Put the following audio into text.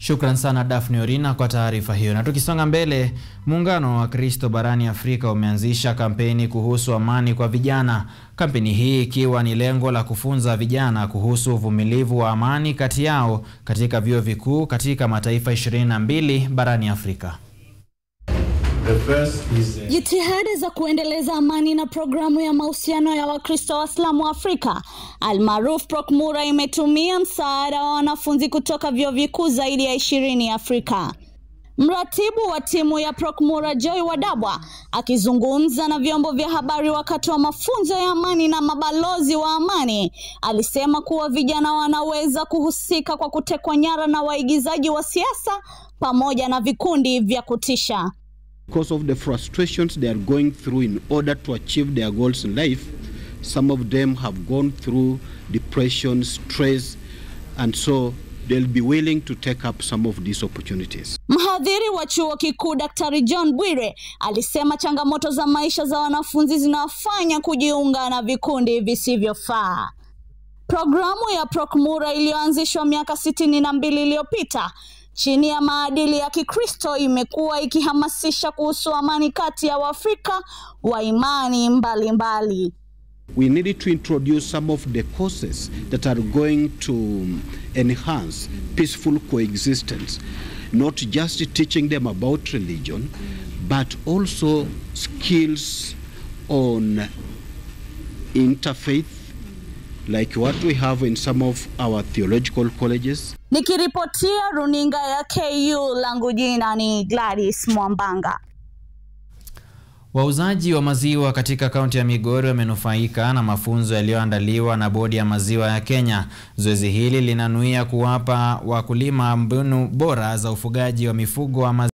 Shukran sana Daphne Orina kwa taarifa hiyo. Na tukisonga mbele, muungano wa Kristo barani Afrika umeanzisha kampeni kuhusu amani kwa vijana, kampeni hii ikiwa ni lengo la kufunza vijana kuhusu uvumilivu wa amani kati yao katika vyuo vikuu katika mataifa 22 barani Afrika. Jitihada za kuendeleza amani na programu ya mahusiano ya Wakristo Waislamu Afrika almaruf Prokmura imetumia msaada wa wanafunzi kutoka vyo vikuu zaidi ya ishirini Afrika. Mratibu wa timu ya Prokmura Joy Wadabwa akizungumza na vyombo vya habari wakati wa mafunzo ya amani na mabalozi wa amani alisema kuwa vijana wanaweza kuhusika kwa kutekwa nyara na waigizaji wa siasa pamoja na vikundi vya kutisha because of the frustrations they are going through in order to achieve their goals in life. Some of them have gone through depression, stress, and so they'll be willing to take up some of these opportunities. Mhadhiri wa chuo kikuu Daktari John Bwire alisema changamoto za maisha za wanafunzi zinawafanya kujiunga na vikundi visivyofaa. Programu ya Prokmura iliyoanzishwa miaka sitini na mbili iliyopita chini ya maadili ya Kikristo imekuwa ikihamasisha kuhusu amani kati ya Waafrika wa imani mbalimbali mbali. We needed to introduce some of the courses that are going to enhance peaceful coexistence, not just teaching them about religion, but also skills on interfaith like what we have in some of our theological colleges. Nikiripotia runinga ya KU langu jina ni Gladys Mwambanga. Wauzaji wa maziwa katika kaunti ya Migori wamenufaika na mafunzo yaliyoandaliwa na bodi ya maziwa ya Kenya. Zoezi hili linanuia kuwapa wakulima mbinu bora za ufugaji wa mifugo wa maziwa.